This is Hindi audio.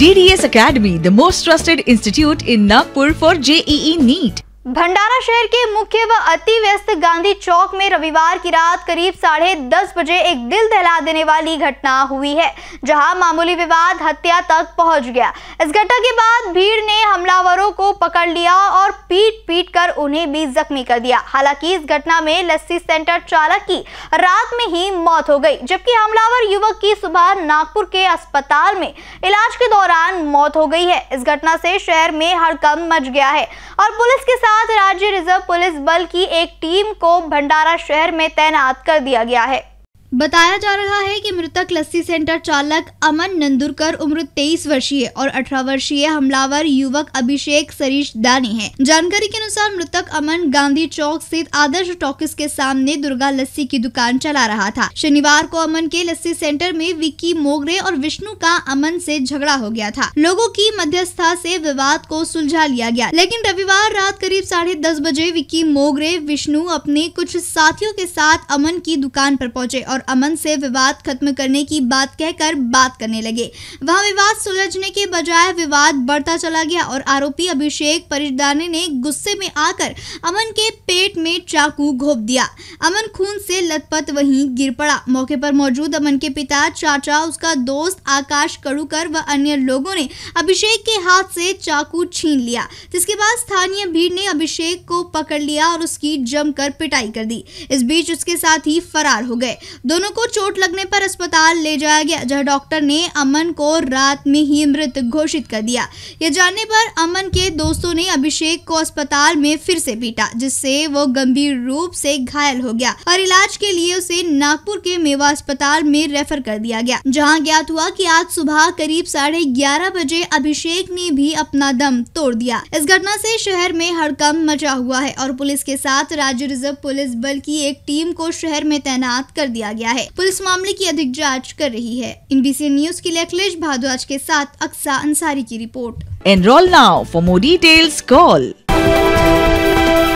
DDS Academy, the most trusted institute in Nagpur for JEE NEET. भंडारा शहर के मुख्य व अति व्यस्त गांधी चौक में रविवार की रात करीब साढ़े दस बजे एक दिल दहला देने वाली घटना हुई है जहां मामूली विवाद हत्या तक पहुंच गया इस घटना के बाद भीड़ ने हमलावरों को पकड़ लिया और पीट पीट कर उन्हें भी जख्मी कर दिया हालांकि इस घटना में लस्सी सेंटर चालक की रात में ही मौत हो गई जबकि हमलावर युवक की सुबह नागपुर के अस्पताल में इलाज के दौरान मौत हो गई है इस घटना से शहर में हड़कम मच गया है और पुलिस के साथ साथ राज्य रिजर्व पुलिस बल की एक टीम को भंडारा शहर में तैनात कर दिया गया है बताया जा रहा है कि मृतक लस्सी सेंटर चालक अमन नंदुरकर उम्र 23 वर्षीय और 18 वर्षीय हमलावर युवक अभिषेक सरीश दानी है जानकारी के अनुसार मृतक अमन गांधी चौक स्थित आदर्श टॉकिस के सामने दुर्गा लस्सी की दुकान चला रहा था शनिवार को अमन के लस्सी सेंटर में विक्की मोगरे और विष्णु का अमन से झगड़ा हो गया था लोगों की मध्यस्था ऐसी विवाद को सुलझा लिया गया लेकिन रविवार रात करीब साढ़े दस बजे विक्की मोगरे विष्णु अपने कुछ साथियों के साथ अमन की दुकान आरोप पहुँचे और और अमन से विवाद खत्म करने की बात कहकर बात करने लगे वहां विवाद सुलझने के बजाय विवाद बढ़ता चला गया और आरोपी अभिषेक परिजदाने ने गुस्से में आकर अमन के पेट में चाकू घोप दिया अमन खून से लथपथ वहीं गिर पड़ा मौके पर मौजूद अमन के पिता चाचा उसका दोस्त आकाश कड़ूकर व अन्य लोगों ने अभिषेक के हाथ से चाकू छीन लिया जिसके बाद स्थानीय भीड़ ने अभिषेक को पकड़ लिया और उसकी जमकर पिटाई कर दी इस बीच उसके साथ ही फरार हो गए दोनों को चोट लगने पर अस्पताल ले जाया गया जहां डॉक्टर ने अमन को रात में ही मृत घोषित कर दिया यह जानने पर अमन के दोस्तों ने अभिषेक को अस्पताल में फिर से पीटा जिससे वो गंभीर रूप से घायल हो गया और इलाज के लिए उसे नागपुर के मेवा अस्पताल में रेफर कर दिया गया जहाँ ज्ञात हुआ की आज सुबह करीब साढ़े ग्यारह बजे अभिषेक ने भी अपना दम तोड़ दिया इस घटना ऐसी शहर में हड़कम मचा हुआ है और पुलिस के साथ राज्य रिजर्व पुलिस बल की एक टीम को शहर में तैनात कर दिया गया है पुलिस मामले की अधिक जाँच कर रही है सी न्यूज के लिए अखिलेश भारद्वाज के साथ अक्सा अंसारी की report enrol now for more details call